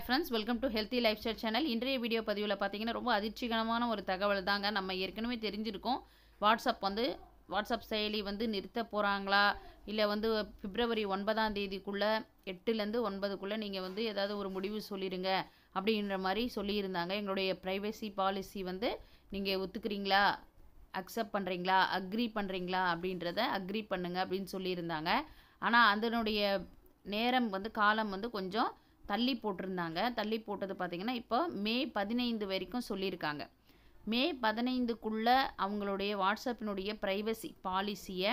hi friends welcome to healthy lifestyle channel இன்றைய video பதிவில் பார்த்தீங்கன்னா ரொம்ப அதிர்ச்சிகரமான ஒரு தகவல் தாங்க நம்ம ஏற்கனவே தெரிஞ்சிருக்கோம் வாட்ஸ்அப் வந்து வாட்ஸ்அப் செயலி வந்து நிறுத்த போகிறாங்களா இல்லை வந்து பிப்ரவரி ஒன்பதாம் தேதிக்குள்ளே எட்டுலேருந்து ஒன்பதுக்குள்ளே நீங்கள் வந்து ஏதாவது ஒரு முடிவு சொல்லிடுங்க அப்படின்ற மாதிரி சொல்லியிருந்தாங்க எங்களுடைய ப்ரைவசி பாலிசி வந்து நீங்கள் ஒத்துக்கிறீங்களா அக்செப்ட் பண்ணுறீங்களா அக்ரி பண்ணுறீங்களா அப்படின்றத அக்ரி பண்ணுங்கள் அப்படின்னு சொல்லியிருந்தாங்க ஆனால் அதனுடைய நேரம் வந்து காலம் வந்து கொஞ்சம் தள்ளி போட்டிருந்தாங்க தள்ளி போட்டது பார்த்திங்கன்னா இப்போ மே பதினைந்து வரைக்கும் சொல்லியிருக்காங்க மே பதினைந்துக்குள்ளே அவங்களுடைய வாட்ஸ்அப்பினுடைய ப்ரைவசி பாலிசியை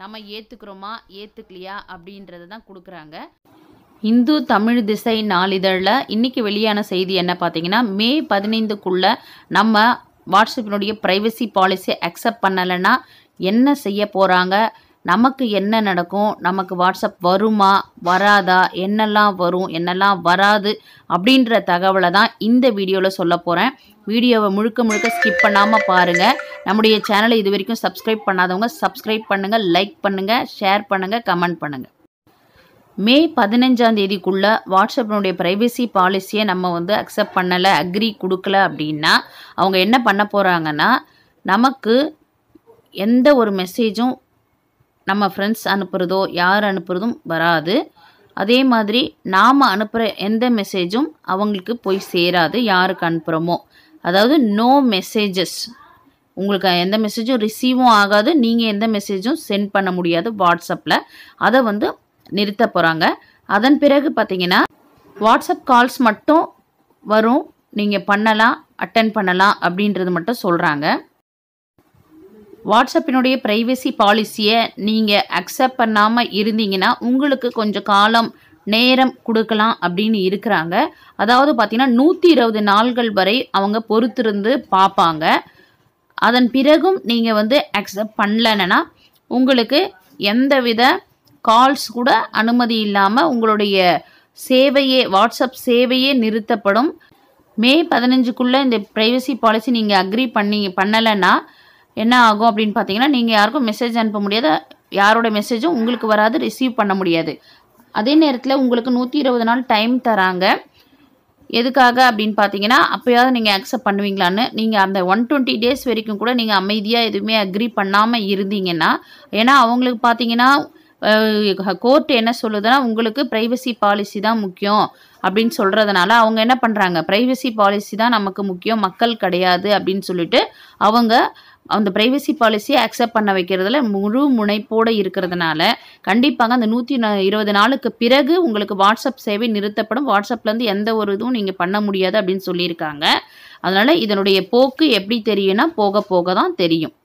நம்ம ஏற்றுக்கிறோமா ஏற்றுக்கலையா அப்படின்றத தான் கொடுக்குறாங்க இந்து தமிழ் திசை நாளிதழில் இன்றைக்கி வெளியான செய்தி என்ன பார்த்தீங்கன்னா மே பதினைந்துக்குள்ளே நம்ம வாட்ஸ்அப்பினுடைய ப்ரைவசி பாலிசியை அக்செப்ட் பண்ணலைன்னா என்ன செய்ய போகிறாங்க நமக்கு என்ன நடக்கும் நமக்கு வாட்ஸ்அப் வருமா வராதா என்னெல்லாம் வரும் என்னெல்லாம் வராது அப்படின்ற தகவலை தான் இந்த வீடியோவில் சொல்ல போகிறேன் வீடியோவை முழுக்க முழுக்க ஸ்கிப் பண்ணாமல் பாருங்கள் நம்முடைய சேனலை இது வரைக்கும் சப்ஸ்கிரைப் பண்ணாதவங்க சப்ஸ்கிரைப் பண்ணுங்கள் லைக் பண்ணுங்கள் ஷேர் பண்ணுங்கள் கமெண்ட் பண்ணுங்கள் மே பதினஞ்சாம் தேதிக்குள்ளே வாட்ஸ்அப்பினுடைய ப்ரைவசி பாலிசியை நம்ம வந்து அக்செப்ட் பண்ணலை அக்ரி கொடுக்கல அப்படின்னா அவங்க என்ன பண்ண போகிறாங்கன்னா நமக்கு எந்த ஒரு மெசேஜும் நம்ம ஃப்ரெண்ட்ஸ் அனுப்புகிறதோ யார் அனுப்புகிறதும் வராது அதே மாதிரி நாம் அனுப்புகிற எந்த மெசேஜும் அவங்களுக்கு போய் சேராது யாருக்கு அனுப்புகிறோமோ அதாவது நோ மெசேஜஸ் உங்களுக்கு எந்த மெசேஜும் ரிசீவும் ஆகாது நீங்கள் எந்த மெசேஜும் சென்ட் பண்ண முடியாது வாட்ஸ்அப்பில் அதை வந்து நிறுத்த போகிறாங்க அதன் பிறகு பார்த்தீங்கன்னா வாட்ஸ்அப் கால்ஸ் மட்டும் வரும் நீங்கள் பண்ணலாம் அட்டன் பண்ணலாம் அப்படின்றது மட்டும் சொல்கிறாங்க வாட்ஸ்அப்பினுடைய ப்ரைவசி பாலிசியை நீங்கள் அக்செப்ட் பண்ணாமல் இருந்தீங்கன்னா உங்களுக்கு கொஞ்சம் காலம் நேரம் கொடுக்கலாம் அப்படின்னு இருக்கிறாங்க அதாவது பார்த்திங்கன்னா நூற்றி இருபது நாள்கள் வரை அவங்க பொறுத்திருந்து பார்ப்பாங்க அதன் பிறகும் நீங்கள் வந்து அக்செப்ட் பண்ணலன்னா உங்களுக்கு எந்தவித கால்ஸ் கூட அனுமதி இல்லாமல் உங்களுடைய சேவையே வாட்ஸ்அப் சேவையே நிறுத்தப்படும் மே பதினஞ்சுக்குள்ளே இந்த ப்ரைவசி பாலிசி நீங்கள் அக்ரி பண்ணி பண்ணலைன்னா என்ன ஆகும் அப்படின்னு பார்த்தீங்கன்னா நீங்கள் யாருக்கும் மெசேஜ் அனுப்ப முடியாது யாரோட மெசேஜும் உங்களுக்கு வராது ரிசீவ் பண்ண முடியாது அதே நேரத்தில் உங்களுக்கு நூற்றி இருபது நாள் டைம் தராங்க எதுக்காக அப்படின்னு பார்த்தீங்கன்னா அப்போயாவது நீங்கள் அக்செப்ட் பண்ணுவீங்களான்னு நீங்கள் அந்த ஒன் டுவெண்ட்டி டேஸ் வரைக்கும் கூட நீங்கள் அமைதியாக எதுவுமே அக்ரி பண்ணாமல் இருந்தீங்கன்னா ஏன்னா அவங்களுக்கு பார்த்தீங்கன்னா கோர்ட் என்ன சொல்லுதுன்னா உங்களுக்கு ப்ரைவசி பாலிசி தான் முக்கியம் அப்படின்னு சொல்கிறதுனால அவங்க என்ன பண்ணுறாங்க ப்ரைவசி பாலிசி தான் நமக்கு முக்கியம் மக்கள் கிடையாது அப்படின்னு சொல்லிட்டு அவங்க அந்த ப்ரைவசி பாலிசியை அக்செப்ட் பண்ண வைக்கிறதுல முழு முனைப்போடு இருக்கிறதுனால கண்டிப்பாக அந்த நூற்றி இருபது நாளுக்கு பிறகு உங்களுக்கு வாட்ஸ்அப் சேவை நிறுத்தப்படும் வாட்ஸ்அப்லேருந்து எந்த ஒரு இதுவும் நீங்கள் பண்ண முடியாது அப்படின்னு சொல்லியிருக்காங்க அதனால் இதனுடைய போக்கு எப்படி தெரியும்னா போக போக தான் தெரியும்